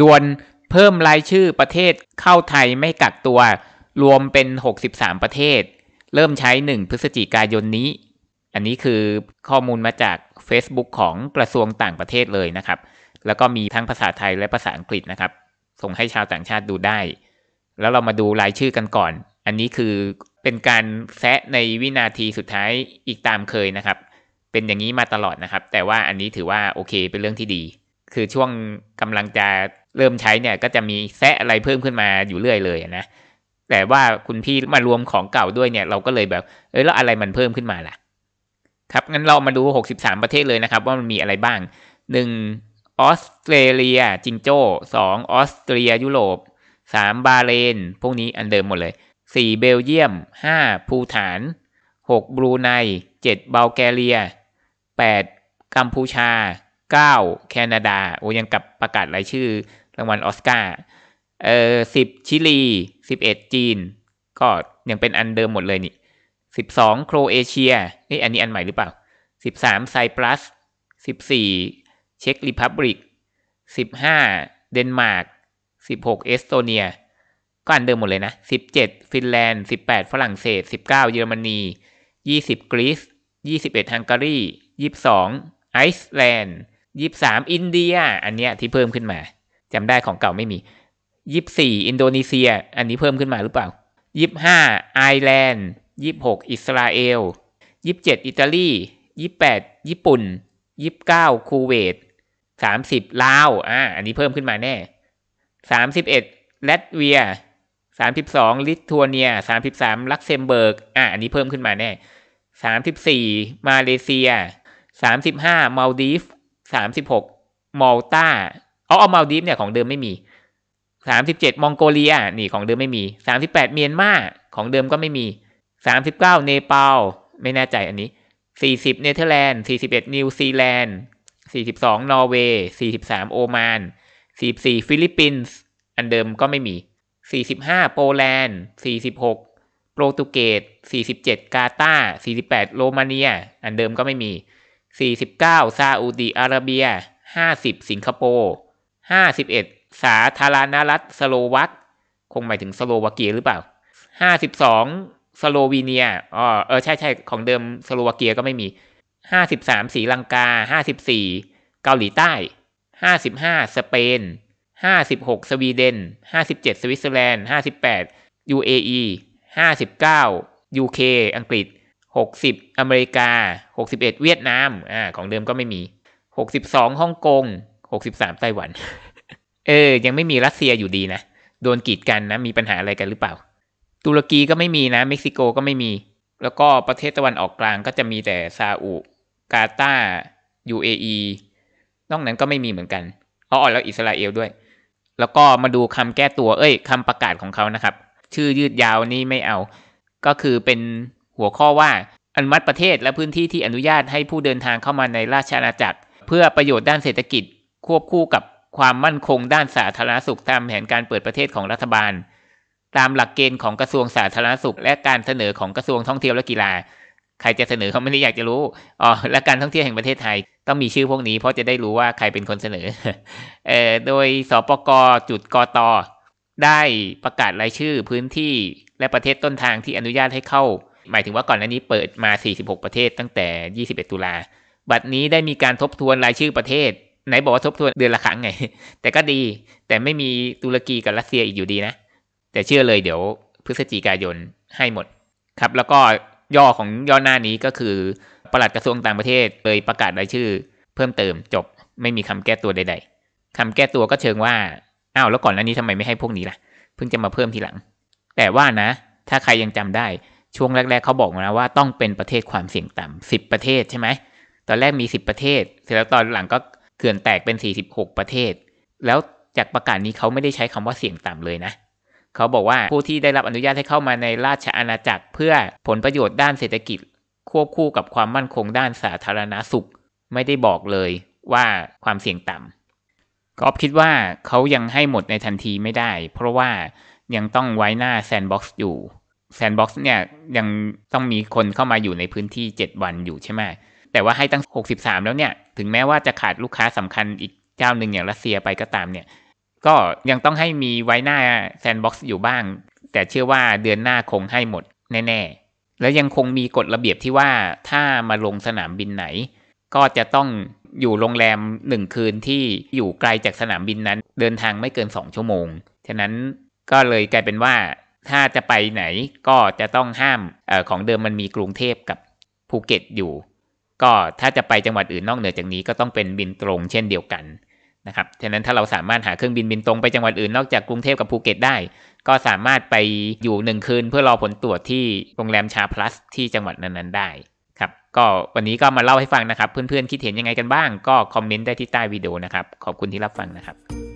ดวนเพิ่มรายชื่อประเทศเข้าไทยไม่กักตัว รวมเป็น 63 ประเทศ เริ่มใช้ 1 พฤศจิกายนนี้ อันนี้คือข้อมูลมาจาก Facebook ของกระทรวงต่างประเทศเลยนะครับ แล้วก็มีทั้งภาษาไทยและภาษาอังกฤษนะครับ ส่งให้ชาวต่างชาติดูได้ แล้วเรามาดูรายชื่อกันก่อน อันนี้คือเป็นการแซะในวินาทีสุดท้ายอีกตามเคยนะครับ เป็นอย่างนี้มาตลอดนะครับ แต่ว่าอันนี้ถือว่าโอเคเป็นเรื่องที่ดี คือช่วงกำลังจะเริ่มใช้เนี่ยก็จะมีแซะอะไรเพิ่มขึ้นมาอยู่เรื่อยเลยนะ แต่ว่าคุณพี่มารวมของเก่าด้วยเนี่ยเราก็เลยแบบ เออแล้วอะไรมันเพิ่มขึ้นมาล่ะ ครับงั้นเรามาดู 63 ประเทศเลยนะครับว่ามันมีอะไรบ้าง 1. ออสเตรเลียจิงโจ้ 2. ออสเตรียยุโรป 3. บาเลน พวกนี้อันเดิมหมดเลย 4. เบลเยียม 5. ภูฐาน 6. บรูไน 7. เบลแกเรีย 8. กัมพูชา 9. แคนาดาโอ้ยังกับประกาศรายชื่อรางวัลออสการ์ เอ่อสิบชิลีสิบเอ็ดจีน ก็ยังเป็นอันเดิมหมดเลยนี่สิบสองโครเอเชีย นี่อันนี้อันใหม่หรือเปล่าสิบสามไซปรัสสิบสี่เช็กริพับลิกสิบห้า เดนมาร์กสิบหกเอสโตเนีย ก็อันเดิมหมดเลยนะสิบเจ็ดฟินแลนด์สิบแปดฝรั่งเศสสิบเก้าเยอรมนียี่สิบกรีซยี่สิบเอ็ดฮังการียี่สิบสองไอซ์แลนด์ยี่สิบสามอินเดีย อันเนี้ยที่เพิ่มขึ้นมาจำได้ของเก่าไม่มียี่สี่ อินโดนีเซีย อันนี้เพิ่มขึ้นมาหรือเปล่ายี่ห้าไอร์แลนด์ยี่หก อิสราเอลยี่เจ็ดอิตาลียี่แปดญี่ปุ่นยี่เก้าคูเวตสามสิบลาว อ่า อันนี้เพิ่มขึ้นมาแน่สามสิบเอ็ดลตเวีย สามสิบสองลิทัวเนียสามสิบสามลักเซมเบิร์ก อ่าอันนี้เพิ่มขึ้นมาแน่สามสิบสี่ มาเลเซีย สามสิบห้า มาลดีฟสามสิบหก มอลตาเอาเอามาลดีฟเนี่ยของเดิมไม่มี สามสิบเจ็ดมองโกเลีย นี่ของเดิมไม่มี สามสิบแปดเมียนมาของเดิมก็ไม่มี สามสิบเก้าเนปาล ไม่แน่ใจอันนี้ สี่สิบเนเธอร์แลนด์สี่สิบเอ็ดนิวซีแลนด์ สี่สิบสองนอร์เวย์ สี่สิบสามโอมานสี่สี่ฟิลิปปินส์ อันเดิมก็ไม่มี สี่สิบห้าโปแลนด์ สี่สิบหกโปรตุเกสสี่สิบเจ็ดกาตาร์สี่สิบแปดโรมาเนีย อันเดิมก็ไม่มี สี่สิบเก้าซาอุดีอาระเบีย ห้าสิบสิงคโปร์ห้าสิบเอ็ดสาธารณรัฐ สโลวักคงหมายถึงสโลวาเกียหรือเปล่าห้าสิบสองสโลวีเนียอ๋อเออใช่ใช่ของเดิมสโลวาเกียก็ไม่มีห้าสิบสามสีลังกาห้าสิบสี่เกาหลีใต้ห้าสิบห้าสเปนห้าสิบหกสวีเดนห้าสิบเจ็ดสวิตเซอร์แลนด์ห้าสิบแปด UAE ห้าสิบเก้า UK อังกฤษหกสิบอเมริกาหกสิบเอ็ดเวียดนามอ่าของเดิมก็ไม่มีหกสิบสองฮ่องกงหกสิบสามไต้หวัน เออ ยังไม่มีรัสเซียอยู่ดีนะ โดนกีดกันนะ มีปัญหาอะไรกันหรือเปล่า ตุรกีก็ไม่มีนะ เม็กซิโกก็ไม่มี แล้วก็ประเทศตะวันออกกลางก็จะมีแต่ ซาอุกาตาร์ UAE นอกนั้นก็ไม่มีเหมือนกันอ๋อแล้วอิสราเอลด้วย แล้วก็มาดูคำแก้ตัว เอ้ยคำประกาศของเขานะครับ ชื่อยืดยาวนี่ไม่เอา ก็คือเป็นหัวข้อว่าอนุมัติประเทศและพื้นที่ที่อนุญาตให้ผู้เดินทางเข้ามาในราชอาณาจักร เพื่อประโยชน์ด้านเศรษฐกิจควบคู่กับความมั่นคงด้านสาธารณสุขตามแผนการเปิดประเทศของรัฐบาล ตามหลักเกณฑ์ของกระทรวงสาธารณสุข และการเสนอของกระทรวงท่องเที่ยวและกีฬา ใครจะเสนอเขาไม่ได้อยากจะรู้อ๋อและการท่องเที่ยวแห่งประเทศไทย ต้องมีชื่อพวกนี้เพราะจะได้รู้ว่าใครเป็นคนเสนอเอ่อโดยสปกจุดกตได้ประกาศรายชื่อพื้นที่และประเทศต้นทางที่อนุญาตให้เข้า หมายถึงว่าก่อนหน้านี้เปิดมา 46 ประเทศตั้งแต่ 21 ตุลาบัดนี้ได้มีการทบทวนรายชื่อประเทศไหนบอกว่าทบทวนเดือนละครั้งไง แต่ก็ดี แต่ไม่มีตุรกีกับรัสเซียอีกอยู่ดีนะ แต่เชื่อเลยเดี๋ยวพฤศจิกายนให้หมด ครับ แล้วก็ย่อของย่อหน้านี้ก็คือประหลัดกระทรวงต่างประเทศเลยประกาศรายชื่อ เพิ่มเติมจบไม่มีคำแก้ตัวใด ๆ คำแก้ตัวก็เชิงว่าอ้าวแล้วก่อนหน้านี้ทำไมไม่ให้พวกนี้ล่ะเพิ่งจะมาเพิ่มทีหลัง แต่ว่านะ ถ้าใครยังจำได้ช่วงแรก ๆเขาบอกนะว่าต้องเป็นประเทศความเสี่ยงต่ำสิบประเทศใช่ไหมตอนแรกมีสิบประเทศ เสร็จแล้วตอนหลังก็เขื่อนแตกเป็น 46 ประเทศ แล้วจากประกาศนี้เขาไม่ได้ใช้คำว่าเสี่ยงต่ำเลยนะ เขาบอกว่าผู้ที่ได้รับอนุญาตให้เข้ามาในราชอาณาจักร เพื่อผลประโยชน์ด้านเศรษฐกิจควบคู่กับความมั่นคงด้านสาธารณาสุขไม่ได้บอกเลยว่าความเสี่ยงต่ำาก็คิดว่าเขายังให้หมดในทันทีไม่ได้เพราะว่ายังต้องไว้หน้าแซนบ็อกซ์อยู่ แซนบ็อกซ์เนี่ยยังต้องมีคนเข้ามาอยู่ในพื้นที่ 7 วันอยู่ใช่ไหมแต่ว่าให้ตั้ง 63 แล้วเนี่ย ถึงแม้ว่าจะขาดลูกค้าสำคัญอีกเจ้าหนึ่งอย่างรัสเซียไปก็ตามเนี่ย ก็ยังต้องให้มีไว้หน้าแซนบ็อกซ์อยู่บ้าง แต่เชื่อว่าเดือนหน้าคงให้หมดแน่ ๆ และยังคงมีกฎระเบียบที่ว่าถ้ามาลงสนามบินไหน ก็จะต้องอยู่โรงแรมหนึ่งคืนที่อยู่ไกลจากสนามบินนั้น เดินทางไม่เกิน 2 ชั่วโมง ฉะนั้นก็เลยกลายเป็นว่า ถ้าจะไปไหนก็จะต้องห้ามออของเดิมมันมีกรุงเทพกับภูเก็ตอยู่ก็ถ้าจะไปจังหวัดอื่นนอกเหนือจากนี้ก็ต้องเป็นบินตรงเช่นเดียวกันนะครับ ฉะนั้นถ้าเราสามารถหาเครื่องบินบินตรงไปจังหวัดอื่นนอกจากกรุงเทพกับภูเก็ตได้ ก็สามารถไปอยู่หนึ่งคืนเพื่อรอผลตรวจที่โรงแรมชาพลัสที่จังหวัดนั้นๆได้ครับก็วันนี้ก็มาเล่าให้ฟังนะครับเพื่อนๆคิดเห็นยังไงกันบ้าง ก็คอมเมนต์ได้ที่ใต้วิดีโอนะครับขอบคุณที่รับฟังนะครับ